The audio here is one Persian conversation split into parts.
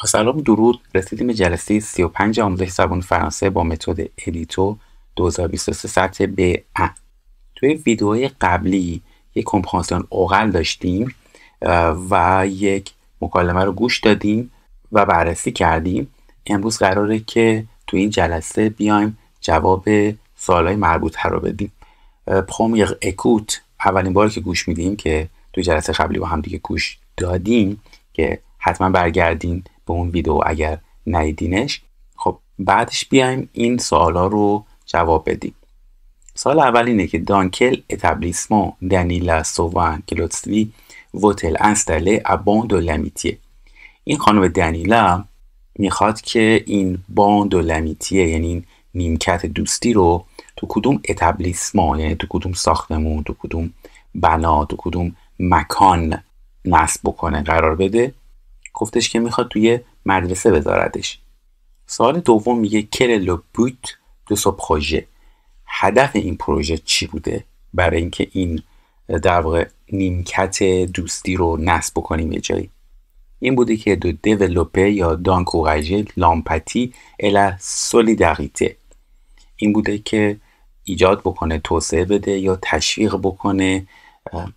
با سلام درود رسیدیم به جلسه 35 آموزش زبان فرانسه با متد الیتو 2023 سطح ب توی ویدیوهای قبلی یک کمپانسیون اوغل داشتیم و یک مکالمه رو گوش دادیم و بررسی کردیم امروز قراره که تو این جلسه بیایم جواب سوالای مربوط رو بدیم پرومیر اکوت اولین بار که گوش میدیم که تو جلسه قبلی با هم دیگه گوش دادیم که حتما برگردیم به اون ویدیو اگر ندیدینش خب بعدش بیایم این سوالا رو جواب بدیم سال اول اینه که دانکل etablissement دنیلا سووان کلوتسلی وتل انستله و لمیتیه این خانم دنیلا میخواد که این و لمیتیه یعنی این نیمکت دوستی رو تو کدوم اتبلیسما یعنی تو کدوم ساختمون تو کدوم بنا تو کدوم مکان نصب بکنه قرار بده گفتش که میخواد توی مدرسه بذاردش سوال دوم میگه کرلو بوت دو سو پروژه هدف این پروژه چی بوده برای اینکه این در واقع نیمکت دوستی رو نصب بکنیم یه جایی این بوده که دو دیولوپه یا دانکوراژه لامپتی الا سولیداریته این بوده که ایجاد بکنه توسعه بده یا تشویق بکنه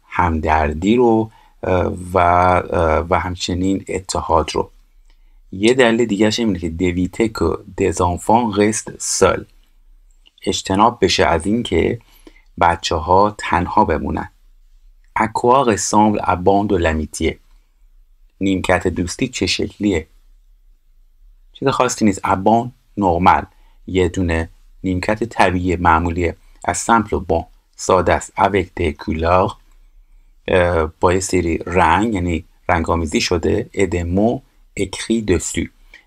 همدردی رو و و همچنین اتحاد رو یه دلیل دیگه اینه که دویتک و دزانفان رست سال اجتناب بشه از اینکه بچه ها تنها بمونن اکوا سامل اباند و لمیتیه نیمکت دوستی چه شکلیه چیز خاصی نیست ابان نرمال یه دونه نیمکت طبیعی معمولی از سمپل و بان ساده است اوک با یه سری رنگ یعنی آمیزی شده ادمو اکری دستو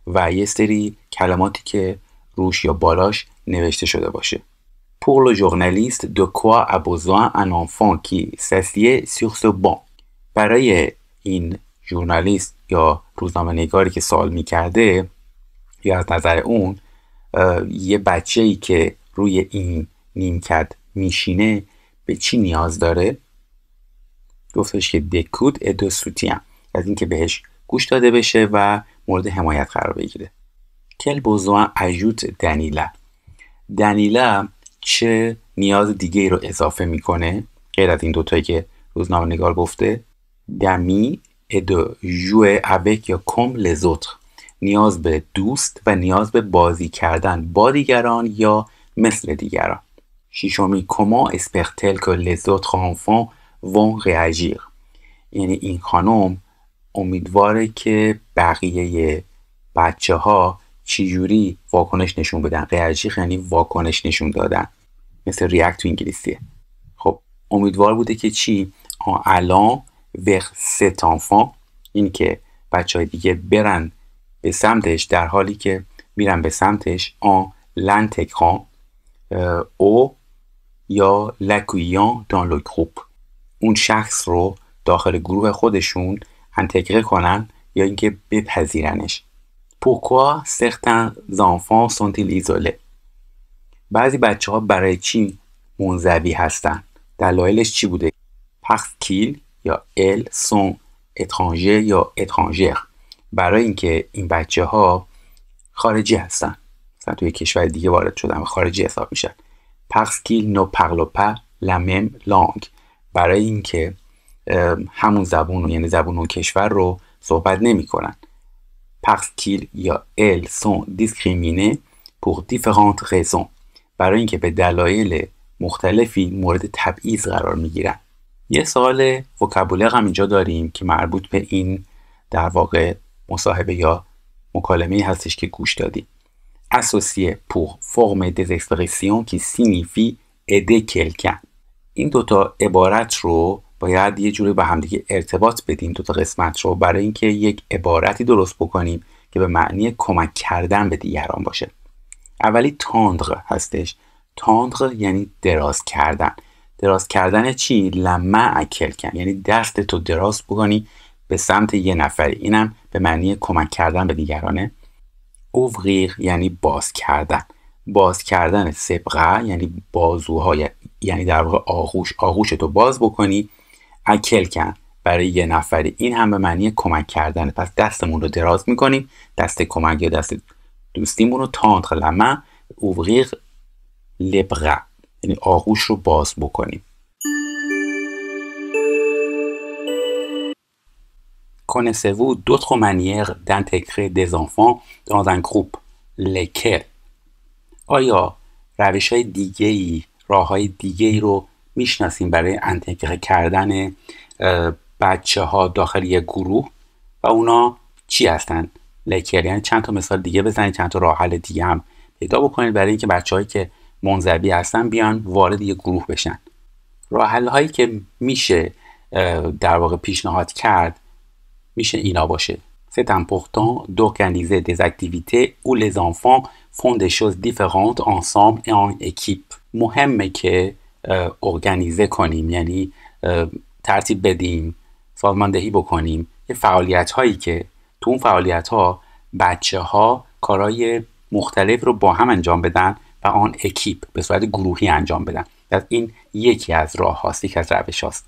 و یه سری کلماتی که روش یا بالاش نوشته شده باشه پور لو ژورنالیست دو کوا ابوزوان ان انفان کی سسیه برای این ژورنالیست یا روزنامه نگاری که سوال میکرده یا از نظر اون یه بچه ای که روی این نیمکت میشینه به چی نیاز داره گفتش که دکود ادو هم از اینکه بهش گوش داده بشه و مورد حمایت قرار بگیره کل بوزوان اجوت دنیلا دنیلا چه نیاز دیگه ای رو اضافه میکنه غیر از این دوتایی که روزنامه نگار گفته دمی ادو جوه اوک یا کم لزوتر نیاز به دوست و نیاز به بازی کردن با دیگران یا مثل دیگران شیشومی کما اسپختل که لزوت خانفان vont یعنی این خانم امیدواره که بقیه بچه ها چجوری واکنش نشون بدن ریاجیخ یعنی واکنش نشون دادن مثل ریاکت تو انگلیسیه خب امیدوار بوده که چی الان وخ ستانفان این که بچه های دیگه برن به سمتش در حالی که میرن به سمتش آن لن او یا لکویان دان لکروپ اون شخص رو داخل گروه خودشون انتگره کنن یا اینکه بپذیرنش پوکوا سختن زانفان سونتیل ایزوله بعضی بچه ها برای چی منزوی هستن دلایلش چی بوده پخت کیل یا ال سون اترانژه یا اترانژر برای اینکه این بچه ها خارجی هستن مثلا توی کشور دیگه وارد شدن و خارجی حساب میشن پخس کیل نو پغلوپا لمم لانگ برای اینکه همون زبون رو یعنی زبون اون کشور رو صحبت نمیکنن پس کیل یا ال سون دیسکریمینه پور دیفرانت رزون برای اینکه به دلایل مختلفی مورد تبعیض قرار گیرن. یه سوال وکابولر هم اینجا داریم که مربوط به این در واقع مصاحبه یا مکالمه هستش که گوش دادیم اسوسیه pour former des expressions سینیفی اده aider این دوتا عبارت رو باید یه جوری به همدیگه ارتباط بدیم دوتا قسمت رو برای اینکه یک عبارتی درست بکنیم که به معنی کمک کردن به دیگران باشه اولی تاندغ هستش تاندغ یعنی دراز کردن دراز کردن چی لما اکل کن یعنی دست تو دراز بکنی به سمت یه نفری اینم به معنی کمک کردن به دیگرانه اوغیغ یعنی باز کردن باز کردن سبقه یعنی بازوهای یعنی در واقع آغوش آغوش تو باز بکنی اکل کن برای یه نفری این هم به معنی کمک کردن پس دستمون رو دراز میکنیم دست کمک یا دست دوستیمون رو تانتر لما اوغیق لبغه یعنی آغوش رو باز بکنیم connaissez-vous d'autres manières d'intégrer des enfants dans un groupe آیا روش های دیگه ای راه های دیگه ای رو میشناسیم برای انتقه کردن بچه ها داخل یک گروه و اونا چی هستن لکر یعنی چند تا مثال دیگه بزنید چند تا راه حل دیگه هم پیدا بکنید برای اینکه بچههایی که منظوی هستن بیان وارد یک گروه بشن راه هایی که میشه در واقع پیشنهاد کرد میشه اینا باشه C'est important d'organiser des activités où les enfants font des choses différentes ensemble et en équipe. مهمه که ارگانیزه کنیم یعنی ترتیب بدیم سازماندهی بکنیم یه فعالیت هایی که تو اون فعالیت ها بچه ها کارهای مختلف رو با هم انجام بدن و آن اکیپ به صورت گروهی انجام بدن از این یکی از راه هاست یکی از روش هاست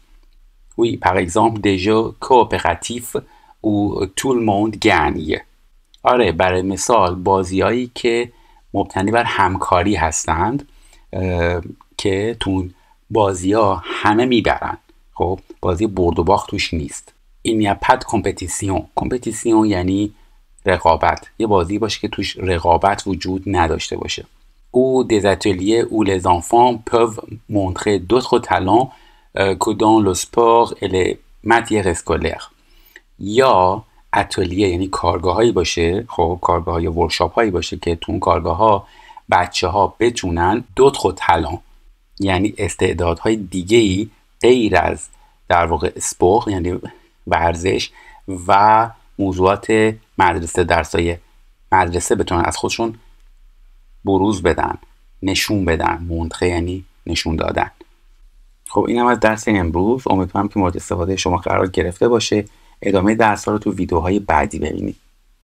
وی پر اگزامپل و کوپراتیف او تول آره برای مثال هایی که مبتنی بر همکاری هستند که تو بازی ها همه میبرن خب بازی برد و باخت توش نیست این یه پد کمپتیسیون کمپتیسیون یعنی رقابت یه بازی باشه که توش رقابت وجود نداشته باشه او دزاتلیه او لزانفان پو دوتر تلان کدان ال یا اتلیه یعنی کارگاه هایی باشه خب کارگاه های ورکشاپ هایی باشه که تو اون کارگاه ها بچه ها بتونن دو و طلا یعنی استعدادهای دیگه ای غیر از در واقع اسپوخ یعنی ورزش و موضوعات مدرسه درسای مدرسه بتونن از خودشون بروز بدن نشون بدن منتخه یعنی نشون دادن خب این هم از درس امروز امیدوارم که مورد استفاده شما قرار گرفته باشه ادامه درس ها رو تو ویدیوهای بعدی ببینید